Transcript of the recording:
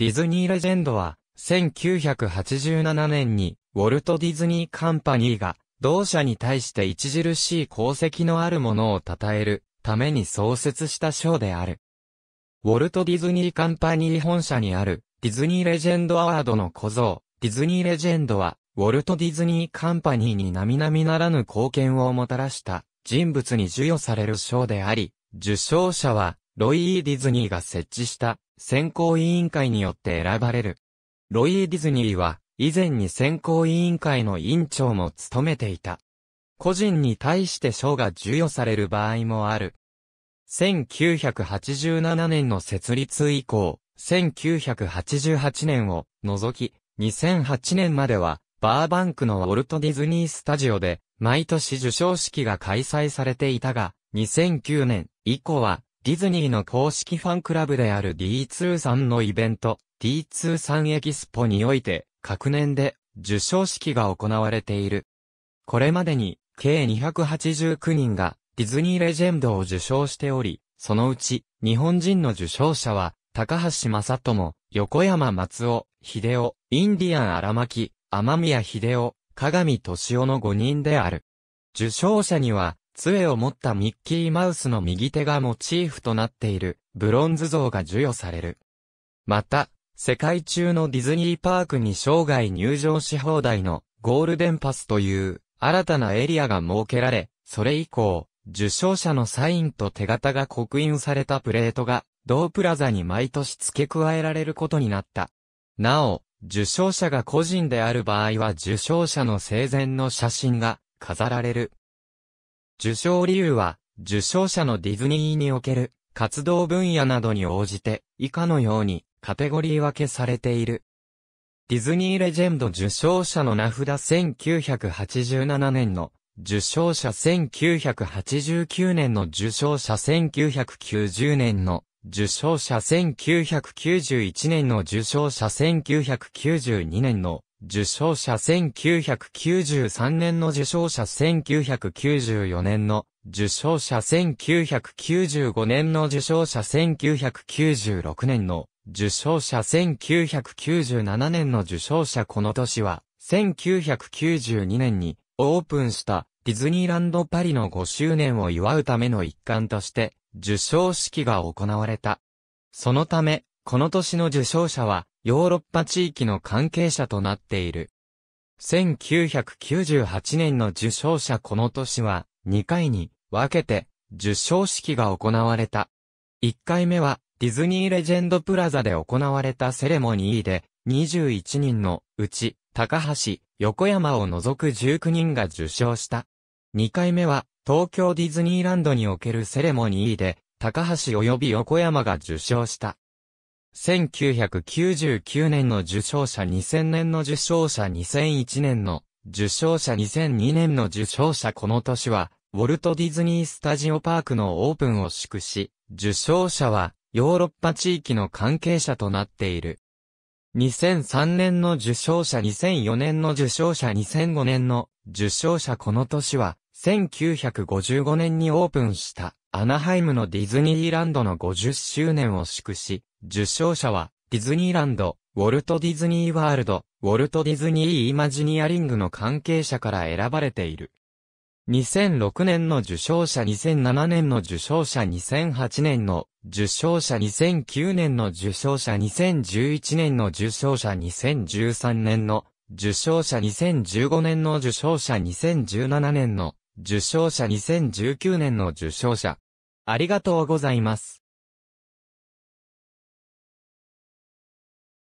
ディズニーレジェンドは、1987年に、ウォルト・ディズニー・カンパニーが、同社に対して著しい功績のあるものを称えるために創設した賞である。ウォルト・ディズニー・カンパニー本社にある、ディズニー・レジェンド・アワードの小僧、ディズニー・レジェンドは、ウォルト・ディズニー・カンパニーに並々ならぬ貢献をもたらした人物に授与される賞であり、受賞者はロイー・ディズニーが設置した選考委員会によって選ばれる。ロイー・ディズニーは以前に選考委員会の委員長も務めていた。個人に対して賞が授与される場合もある。1987年の設立以降、1988年を除き、2008年までは、バーバンクのウォルト・ディズニー・スタジオで、毎年受賞式が開催されていたが、2009年以降は、ディズニーの公式ファンクラブである D23 のイベント、D23 エキスポにおいて、各年で受賞式が行われている。これまでに、計289人がディズニーレジェンドを受賞しており、そのうち、日本人の受賞者は、高橋正智、横山松尾、秀夫、インディアン荒巻、天宮秀夫、鏡敏夫の5人である。受賞者には、杖を持ったミッキーマウスの右手がモチーフとなっているブロンズ像が授与される。また、世界中のディズニーパークに生涯入場し放題のゴールデンパスという新たなエリアが設けられ、それ以降、受賞者のサインと手形が刻印されたプレートが、同プラザに毎年付け加えられることになった。なお、受賞者が個人である場合は受賞者の生前の写真が飾られる。受賞理由は、受賞者のディズニーにおける活動分野などに応じて以下のようにカテゴリー分けされている。ディズニーレジェンド受賞者の名札1987年の受賞者1989年の受賞者1990年の受賞者1991年の受賞者1992年の受賞者1993年の受賞者1994年の受賞者1995年の受賞者1996年の受賞者1997年の受賞者この年は1992年にオープンしたディズニーランドパリの5周年を祝うための一環として受賞式が行われた。そのため、この年の受賞者はヨーロッパ地域の関係者となっている。1998年の受賞者この年は2回に分けて受賞式が行われた。1回目はディズニーレジェンドプラザで行われたセレモニーで21人のうち高橋、横山を除く19人が受賞した。2回目は東京ディズニーランドにおけるセレモニーで高橋及び横山が受賞した。1999年の受賞者2000年の受賞者2001年の受賞者2002年の受賞者この年は、ウォルト・ディズニー・スタジオ・パークのオープンを祝し、受賞者はヨーロッパ地域の関係者となっている。2003年の受賞者2004年の受賞者2005年の受賞者この年は、1955年にオープンしたアナハイムのディズニーランドの50周年を祝し、受賞者は、ディズニーランド、ウォルト・ディズニー・ワールド、ウォルト・ディズニー・イマジニアリングの関係者から選ばれている。2006年の受賞者2007年の受賞者2008年の受賞者2009年の受賞者2011年の受賞者2013年の受賞者2015年の受賞者2017年の受賞者2019年の受賞者ありがとうございます。